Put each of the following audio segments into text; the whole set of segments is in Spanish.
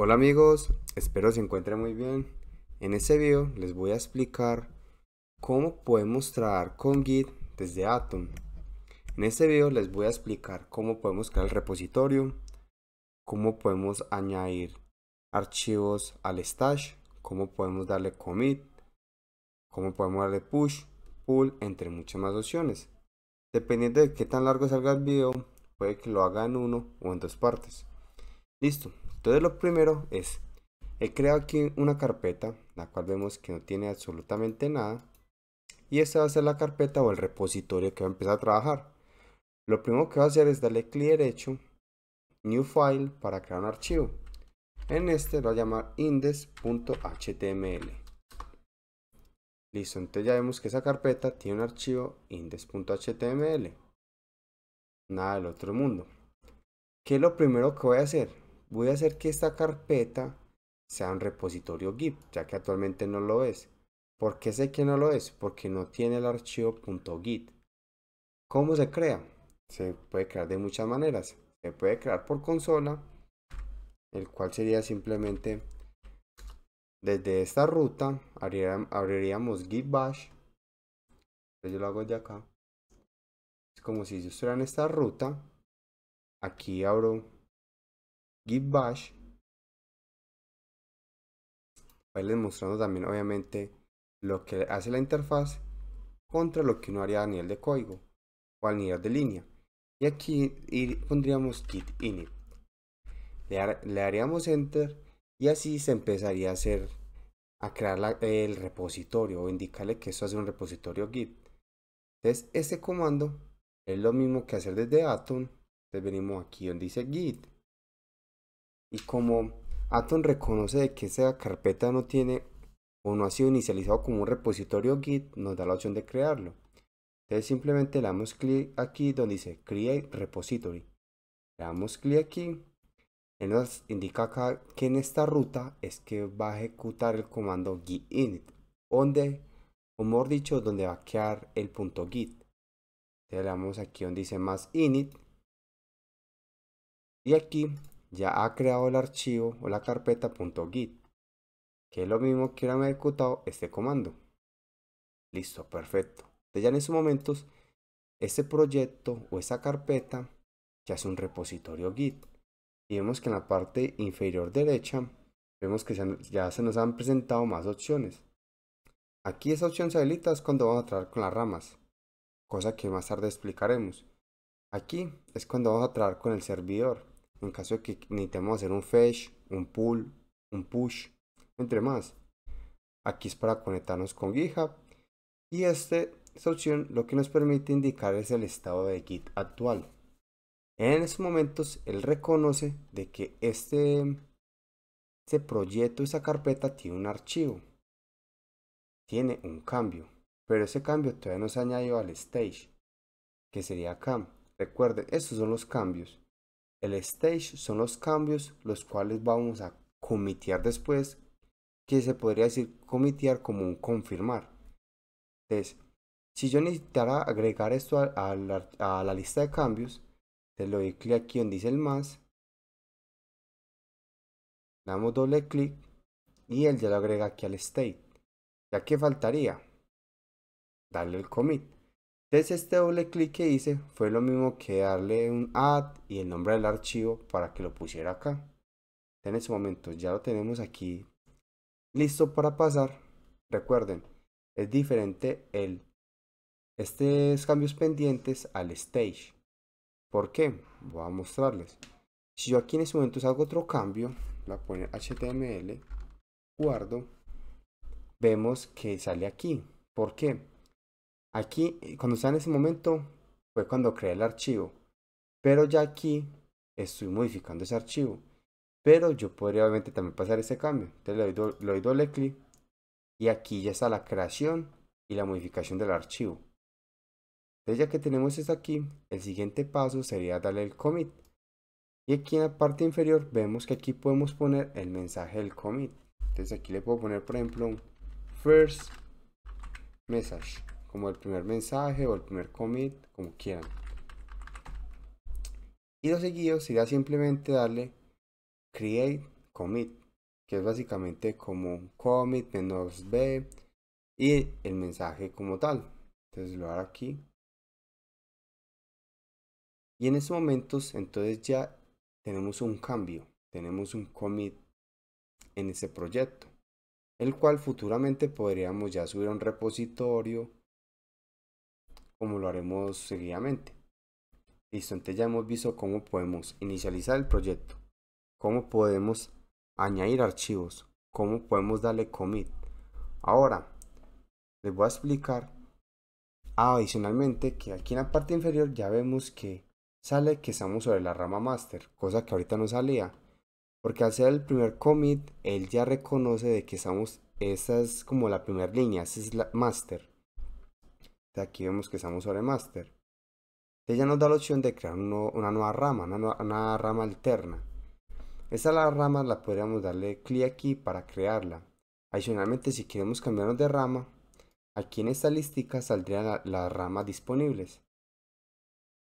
Hola amigos, espero se encuentren muy bien. En este video les voy a explicar cómo podemos trabajar con Git desde Atom. En este video les voy a explicar cómo podemos crear el repositorio, cómo podemos añadir archivos al stash, cómo podemos darle commit, cómo podemos darle push, pull, entre muchas más opciones. Dependiendo de qué tan largo salga el video, puede que lo haga en uno o en dos partes. Listo, entonces lo primero es, he creado aquí una carpeta, la cual vemos que no tiene absolutamente nada. Y esta va a ser la carpeta o el repositorio que va a empezar a trabajar. Lo primero que va a hacer es darle clic derecho, New File para crear un archivo. En este lo va a llamar index.html. Listo, entonces ya vemos que esa carpeta tiene un archivo index.html. Nada del otro mundo. ¿Qué es lo primero que voy a hacer? voy a hacer que esta carpeta sea un repositorio git ya que actualmente no lo es. ¿Por qué sé que no lo es? Porque no tiene el archivo .git. ¿Cómo se crea? Se puede crear de muchas maneras. Se puede crear por consola, el cual sería simplemente desde esta ruta abriríamos git bash. Yo lo hago de acá. Es como si yo estuviera en esta ruta. Aquí abro git bash. Voy les mostrando también obviamente lo que hace la interfaz contra lo que uno haría a nivel de código o a nivel de línea. Y aquí pondríamos git init. Le, le haríamos enter y así se empezaría a hacer a crear el repositorio o indicarle que esto hace un repositorio git. Entonces este comando es lo mismo que hacer desde Atom. Entonces venimos aquí donde dice git y como Atom reconoce que esa carpeta no tiene o no ha sido inicializado como un repositorio Git, nos da la opción de crearlo. Entonces simplemente le damos clic aquí donde dice Create Repository. Le damos clic aquí. Él nos indica acá que en esta ruta es que va a ejecutar el comando git init, donde, o mejor dicho, donde va a quedar el punto git. le damos aquí donde dice más init. Y aquí ya ha creado el archivo o la carpeta .git, que es lo mismo que ha ejecutado este comando. Listo, perfecto. Entonces ya en esos momentos, este proyecto o esa carpeta ya es un repositorio Git. Y vemos que en la parte inferior derecha, vemos que ya se nos han presentado más opciones. Aquí esa opción se habilita es cuando vamos a trabajar con las ramas, cosa que más tarde explicaremos. Aquí es cuando vamos a trabajar con el servidor en caso de que necesitemos hacer un fetch, un pull, un push, entre más. Aquí es para conectarnos con GitHub. Y este, esta opción lo que nos permite indicar es el estado de Git actual. En estos momentos él reconoce de que este, este proyecto, esa carpeta tiene un archivo. Tiene un cambio. Pero ese cambio todavía no se ha añadido al stage. Que sería acá. Recuerden, estos son los cambios. El stage son los cambios los cuales vamos a comitear después, que se podría decir comitear como un confirmar. Entonces, si yo necesitara agregar esto a, la, lista de cambios, le doy clic aquí donde dice el más, le damos doble clic y él ya lo agrega aquí al state. Ya que faltaría darle el commit. Entonces este doble clic que hice fue lo mismo que darle un add y el nombre del archivo para que lo pusiera acá. En ese momento ya lo tenemos aquí listo para pasar. Recuerden, es diferente el estos cambios pendientes al stage. ¿Por qué? Voy a mostrarles. Si yo aquí en ese momento hago otro cambio, la poner HTML, guardo, vemos que sale aquí. ¿Por qué? Aquí, eh, cuando está en ese momento, fue cuando creé el archivo. Pero ya aquí estoy modificando ese archivo. Pero yo podría obviamente también pasar ese cambio. Entonces le doy, le doble clic y aquí ya está la creación y la modificación del archivo. Entonces ya que tenemos esto aquí, el siguiente paso sería darle el commit. Y aquí en la parte inferior vemos que aquí podemos poner el mensaje del commit. Entonces aquí le puedo poner por ejemplo un first message el primer mensaje o el primer commit, como quieran. Y lo seguido sería simplemente darle create commit, que es básicamente como commit menos b y el mensaje como tal. Entonces lo hará aquí. Y en estos momentos, entonces ya tenemos un cambio, tenemos un commit en ese proyecto, el cual futuramente podríamos ya subir a un repositorio como lo haremos seguidamente. Listo, entonces ya hemos visto cómo podemos inicializar el proyecto, cómo podemos añadir archivos, cómo podemos darle commit. Ahora, les voy a explicar adicionalmente que aquí en la parte inferior ya vemos que sale que estamos sobre la rama master, cosa que ahorita no salía. Porque al ser el primer commit, él ya reconoce de que estamos, esa es como la primera línea, es la master aquí vemos que estamos sobre master. Ella nos da la opción de crear una nueva rama, una, rama alterna. Esta la rama la podríamos darle clic aquí para crearla. Adicionalmente, si queremos cambiarnos de rama, aquí en esta listica saldrían las ramas disponibles.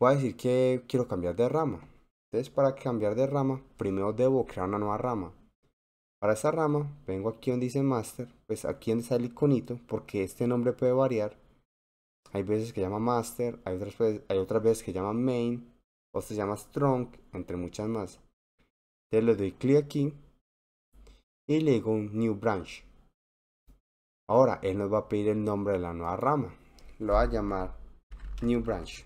Voy a decir que quiero cambiar de rama. Entonces, para cambiar de rama, primero debo crear una nueva rama. Para esa rama, vengo aquí donde dice Master, pues aquí donde está el iconito, porque este nombre puede variar. Hay veces que llama master, hay otras, veces, que llama main, o se llama strong, entre muchas más. Entonces le doy clic aquí y le digo un new branch. Ahora él nos va a pedir el nombre de la nueva rama. Lo va a llamar new branch.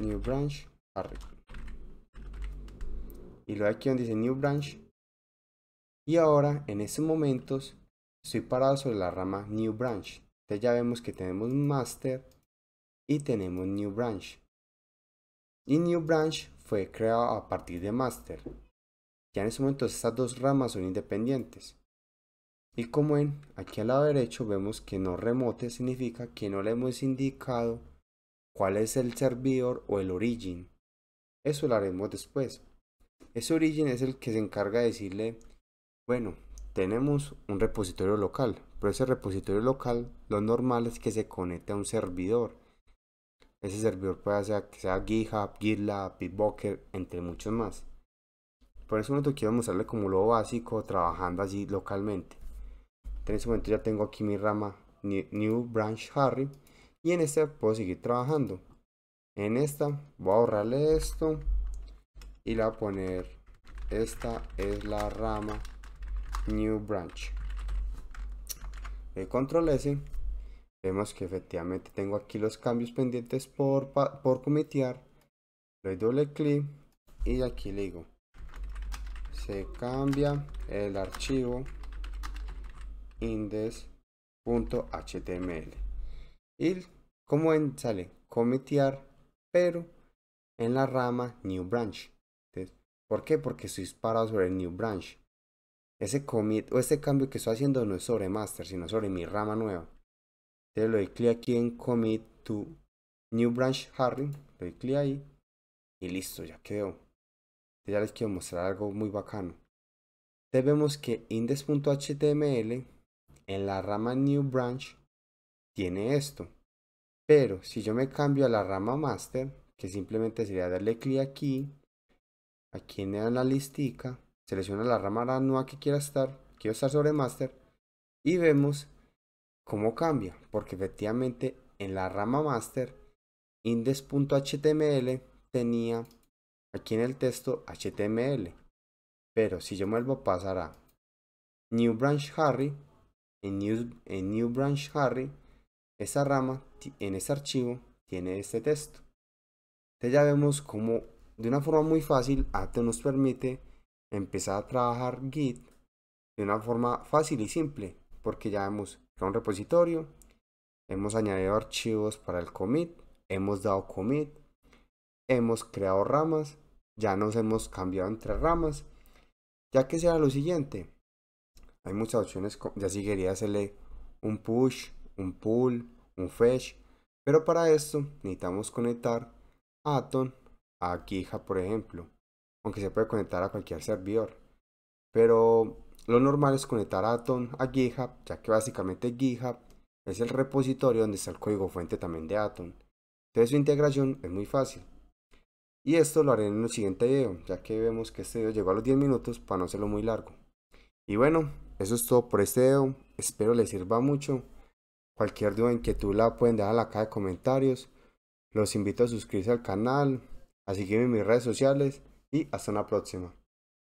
New branch arriba. Y luego aquí donde dice new branch. Y ahora en estos momentos estoy parado sobre la rama new branch ya vemos que tenemos master y tenemos new branch. Y new branch fue creado a partir de master. Ya en ese momento estas dos ramas son independientes. Y como en aquí al lado derecho vemos que no remote significa que no le hemos indicado cuál es el servidor o el origin. Eso lo haremos después. Ese origin es el que se encarga de decirle, bueno, tenemos un repositorio local, pero ese repositorio local, lo normal es que se conecte a un servidor. Ese servidor puede ser que sea GitHub, GitLab, Bitbucket, entre muchos más. Por eso no te quiero mostrarle como lo básico trabajando así localmente. En este momento ya tengo aquí mi rama New Branch Harry y en este puedo seguir trabajando. En esta voy a borrarle esto y la voy a poner esta es la rama New Branch le control S vemos que efectivamente tengo aquí los cambios pendientes por, por comitear le doy doble clic y aquí le digo se cambia el archivo index.html y como en, sale comitear pero en la rama new branch ¿por qué? porque estoy parado sobre el new branch ese commit o ese cambio que estoy haciendo no es sobre master, sino sobre mi rama nueva. Entonces le doy clic aquí en commit to new branch Harry, le doy clic ahí y listo, ya quedó. ya les quiero mostrar algo muy bacano. Entonces vemos que index.html en la rama new branch tiene esto. Pero si yo me cambio a la rama master, que simplemente sería darle clic aquí, aquí en la listica, selecciona la rama a que quiera estar, quiero estar sobre master y vemos cómo cambia, porque efectivamente en la rama master index.html tenía aquí en el texto HTML, pero si yo vuelvo a pasar a new branch Harry, en new, en new branch Harry, esa rama en ese archivo tiene este texto. Entonces ya vemos cómo de una forma muy fácil Atom nos permite empezar a trabajar Git de una forma fácil y simple, porque ya hemos creado un repositorio, hemos añadido archivos para el commit, hemos dado commit, hemos creado ramas, ya nos hemos cambiado entre ramas, ya que sea lo siguiente. Hay muchas opciones, ya si quería hacerle un push, un pull, un fetch, pero para esto necesitamos conectar Atom a GitHub, por ejemplo aunque se puede conectar a cualquier servidor. Pero lo normal es conectar a Atom a GitHub, ya que básicamente GitHub es el repositorio donde está el código fuente también de Atom. Entonces su integración es muy fácil. Y esto lo haré en el siguiente video, ya que vemos que este video llegó a los 10 minutos para no hacerlo muy largo. Y bueno, eso es todo por este video, espero les sirva mucho. Cualquier duda, inquietud la pueden dejar en la caja de comentarios. Los invito a suscribirse al canal, a seguirme en mis redes sociales y hasta la próxima.